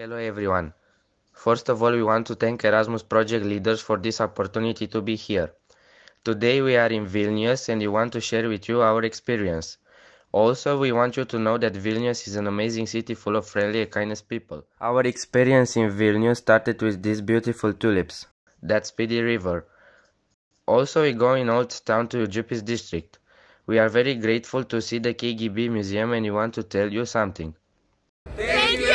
Hello everyone. First of all, we want to thank Erasmus project leaders for this opportunity to be here. Today we are in Vilnius and we want to share with you our experience. Also, we want you to know that Vilnius is an amazing city full of friendly and kindest people. Our experience in Vilnius started with these beautiful tulips, that speedy river. Also, we go in Old Town to Jupis district. We are very grateful to see the KGB museum and we want to tell you something. Thank you!